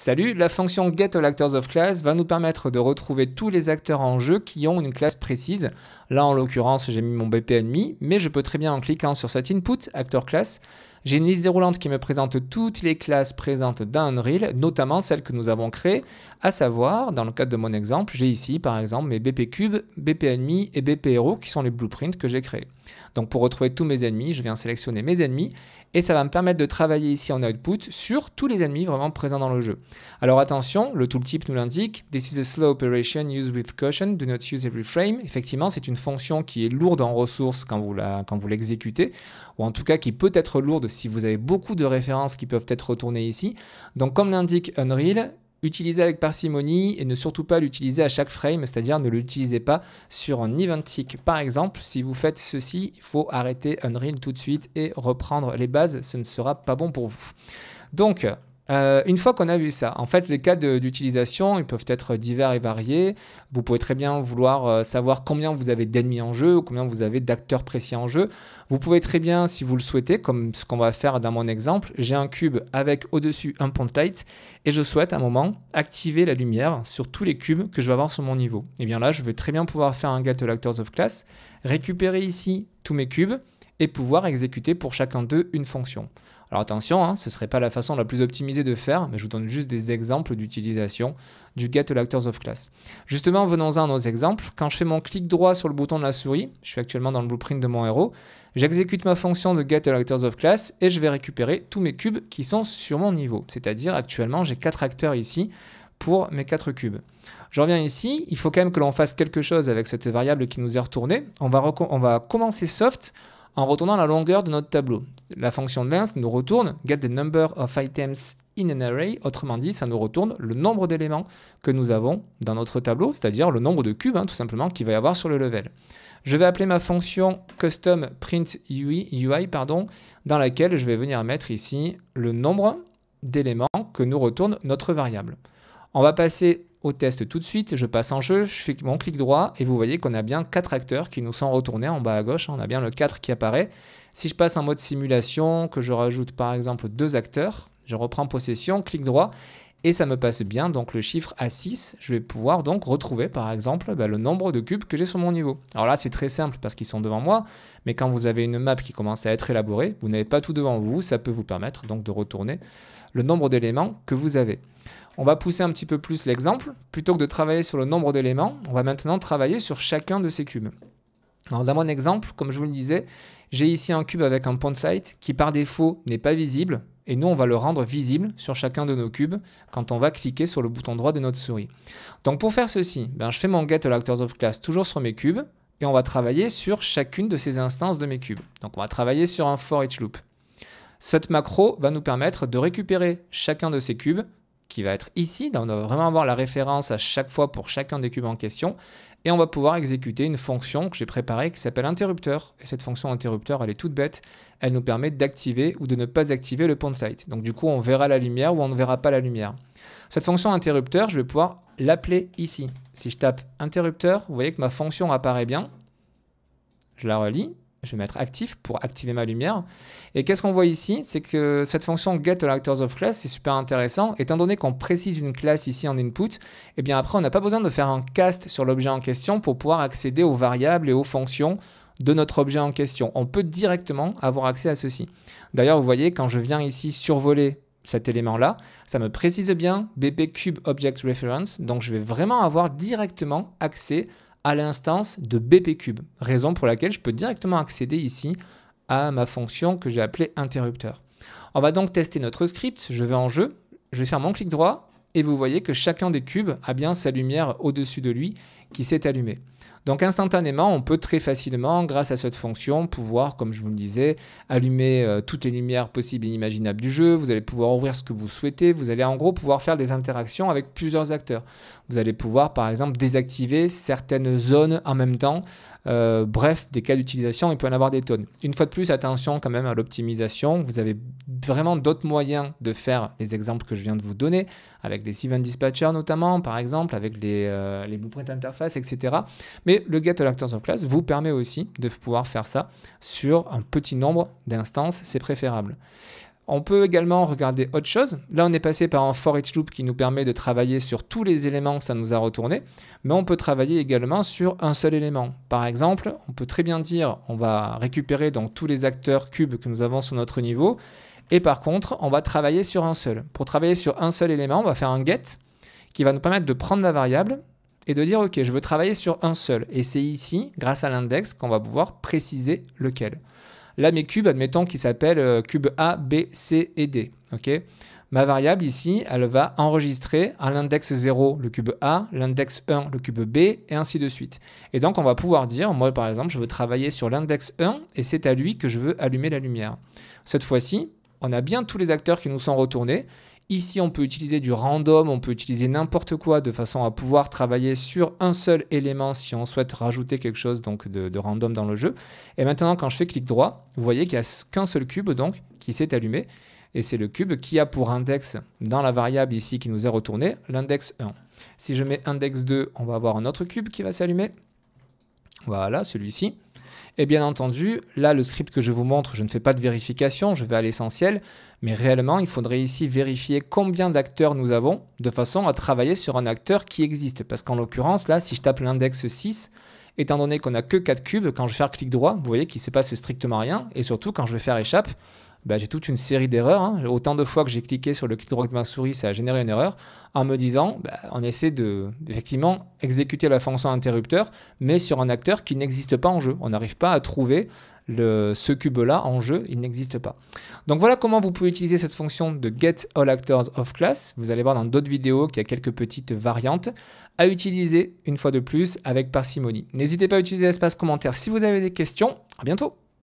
Salut, la fonction class va nous permettre de retrouver tous les acteurs en jeu qui ont une classe précise. Là, en l'occurrence, j'ai mis mon BP ennemi, mais je peux très bien en cliquant sur cet input, ActorClass, j'ai une liste déroulante qui me présente toutes les classes présentes dans Unreal, notamment celles que nous avons créées, à savoir, dans le cadre de mon exemple, j'ai ici par exemple mes BP Cube, BP Ennemi et BP Hero qui sont les blueprints que j'ai créés. Donc pour retrouver tous mes ennemis, je viens sélectionner mes ennemis et ça va me permettre de travailler ici en output sur tous les ennemis vraiment présents dans le jeu. Alors attention, le tooltip nous l'indique, This is a slow operation, use with caution, do not use every frame. Effectivement, c'est une fonction qui est lourde en ressources quand vous l'exécutez, ou en tout cas qui peut être lourde si si vous avez beaucoup de références qui peuvent être retournées ici. Donc comme l'indique Unreal, utilisez avec parcimonie et ne surtout pas l'utiliser à chaque frame, c'est-à-dire ne l'utilisez pas sur un tick. Par exemple, si vous faites ceci, il faut arrêter Unreal tout de suite et reprendre les bases, ce ne sera pas bon pour vous. Donc, euh, une fois qu'on a vu ça, en fait, les cas d'utilisation, ils peuvent être divers et variés. Vous pouvez très bien vouloir euh, savoir combien vous avez d'ennemis en jeu ou combien vous avez d'acteurs précis en jeu. Vous pouvez très bien, si vous le souhaitez, comme ce qu'on va faire dans mon exemple, j'ai un cube avec au-dessus un point light et je souhaite à un moment activer la lumière sur tous les cubes que je vais avoir sur mon niveau. Et eh bien là, je vais très bien pouvoir faire un get de Actors of Class, récupérer ici tous mes cubes et pouvoir exécuter pour chacun d'eux une fonction. Alors attention, hein, ce ne serait pas la façon la plus optimisée de faire, mais je vous donne juste des exemples d'utilisation du Get Actors of Class. Justement, venons-en à nos exemples. Quand je fais mon clic droit sur le bouton de la souris, je suis actuellement dans le blueprint de mon héros, j'exécute ma fonction de Get Actors of Class et je vais récupérer tous mes cubes qui sont sur mon niveau. C'est-à-dire actuellement, j'ai 4 acteurs ici pour mes 4 cubes. Je reviens ici, il faut quand même que l'on fasse quelque chose avec cette variable qui nous est retournée. On on va commencer soft en retournant la longueur de notre tableau. La fonction length nous retourne get the number of items in an array, autrement dit, ça nous retourne le nombre d'éléments que nous avons dans notre tableau, c'est-à-dire le nombre de cubes, hein, tout simplement, qu'il va y avoir sur le level. Je vais appeler ma fonction custom print UI, UI pardon, dans laquelle je vais venir mettre ici le nombre d'éléments que nous retourne notre variable. On va passer au test tout de suite. Je passe en jeu, je fais mon clic droit et vous voyez qu'on a bien quatre acteurs qui nous sont retournés en bas à gauche. On a bien le 4 qui apparaît. Si je passe en mode simulation, que je rajoute par exemple deux acteurs, je reprends possession, clic droit et ça me passe bien donc le chiffre à 6. Je vais pouvoir donc retrouver par exemple bah, le nombre de cubes que j'ai sur mon niveau. Alors là c'est très simple parce qu'ils sont devant moi, mais quand vous avez une map qui commence à être élaborée, vous n'avez pas tout devant vous, ça peut vous permettre donc de retourner le nombre d'éléments que vous avez. On va pousser un petit peu plus l'exemple. Plutôt que de travailler sur le nombre d'éléments, on va maintenant travailler sur chacun de ces cubes. Alors dans mon exemple, comme je vous le disais, j'ai ici un cube avec un point site qui par défaut n'est pas visible et nous on va le rendre visible sur chacun de nos cubes quand on va cliquer sur le bouton droit de notre souris. Donc pour faire ceci, ben, je fais mon get de actors of class toujours sur mes cubes et on va travailler sur chacune de ces instances de mes cubes. Donc on va travailler sur un for each loop. Cette macro va nous permettre de récupérer chacun de ces cubes qui va être ici. Là, on va vraiment avoir la référence à chaque fois pour chacun des cubes en question. Et on va pouvoir exécuter une fonction que j'ai préparée qui s'appelle interrupteur. Et cette fonction interrupteur, elle est toute bête. Elle nous permet d'activer ou de ne pas activer le point light. Donc du coup, on verra la lumière ou on ne verra pas la lumière. Cette fonction interrupteur, je vais pouvoir l'appeler ici. Si je tape interrupteur, vous voyez que ma fonction apparaît bien. Je la relis je vais mettre actif pour activer ma lumière. Et qu'est-ce qu'on voit ici C'est que cette fonction getAllActorsOfClass, c'est super intéressant. Étant donné qu'on précise une classe ici en input, et eh bien après, on n'a pas besoin de faire un cast sur l'objet en question pour pouvoir accéder aux variables et aux fonctions de notre objet en question. On peut directement avoir accès à ceci. D'ailleurs, vous voyez, quand je viens ici survoler cet élément-là, ça me précise bien BP Cube Object Reference, donc je vais vraiment avoir directement accès à à l'instance de bpcube, raison pour laquelle je peux directement accéder ici à ma fonction que j'ai appelée interrupteur. On va donc tester notre script, je vais en jeu, je vais faire mon clic droit, et vous voyez que chacun des cubes a bien sa lumière au-dessus de lui qui s'est allumée. Donc instantanément, on peut très facilement, grâce à cette fonction, pouvoir, comme je vous le disais, allumer euh, toutes les lumières possibles et imaginables du jeu, vous allez pouvoir ouvrir ce que vous souhaitez, vous allez en gros pouvoir faire des interactions avec plusieurs acteurs. Vous allez pouvoir par exemple désactiver certaines zones en même temps, euh, bref, des cas d'utilisation, il peut en avoir des tonnes. Une fois de plus, attention quand même à l'optimisation, vous avez vraiment d'autres moyens de faire les exemples que je viens de vous donner, avec les c Dispatcher notamment, par exemple, avec les, euh, les blueprints interface, etc. Mais le Get All Actors of Class vous permet aussi de pouvoir faire ça sur un petit nombre d'instances, c'est préférable. On peut également regarder autre chose. Là, on est passé par un for each loop qui nous permet de travailler sur tous les éléments que ça nous a retourné, mais on peut travailler également sur un seul élément. Par exemple, on peut très bien dire on va récupérer tous les acteurs cubes que nous avons sur notre niveau, et par contre, on va travailler sur un seul. Pour travailler sur un seul élément, on va faire un get qui va nous permettre de prendre la variable et de dire ok, je veux travailler sur un seul. Et c'est ici, grâce à l'index, qu'on va pouvoir préciser lequel. Là, mes cubes, admettons qu'ils s'appellent euh, cube A, B, C et D. Ma variable ici, elle va enregistrer à l'index 0 le cube A, l'index 1 le cube B, et ainsi de suite. Et donc on va pouvoir dire, moi par exemple, je veux travailler sur l'index 1, et c'est à lui que je veux allumer la lumière. Cette fois-ci, on a bien tous les acteurs qui nous sont retournés, Ici, on peut utiliser du random, on peut utiliser n'importe quoi de façon à pouvoir travailler sur un seul élément si on souhaite rajouter quelque chose donc de, random dans le jeu. Et maintenant, quand je fais clic droit, vous voyez qu'il n'y a qu'un seul cube donc qui s'est allumé. Et c'est le cube qui a pour index dans la variable ici qui nous est retournée, l'index 1. Si je mets index 2, on va avoir un autre cube qui va s'allumer. Voilà, celui-ci. Et bien entendu, là, le script que je vous montre, je ne fais pas de vérification, je vais à l'essentiel, mais réellement, il faudrait ici vérifier combien d'acteurs nous avons, de façon à travailler sur un acteur qui existe. Parce qu'en l'occurrence, là, si je tape l'index 6, étant donné qu'on n'a que 4 cubes, quand je vais faire clic droit, vous voyez qu'il ne se passe strictement rien, et surtout quand je vais faire échappe, bah, j'ai toute une série d'erreurs. Hein. Autant de fois que j'ai cliqué sur le clic droit de ma souris, ça a généré une erreur, en me disant, bah, on essaie de, effectivement, exécuter la fonction interrupteur, mais sur un acteur qui n'existe pas en jeu. On n'arrive pas à trouver ce cube-là en jeu, il n'existe pas. Donc voilà comment vous pouvez utiliser cette fonction de get all actors of class. Vous allez voir dans d'autres vidéos qu'il y a quelques petites variantes à utiliser une fois de plus avec parcimonie. N'hésitez pas à utiliser l'espace commentaire si vous avez des questions. À bientôt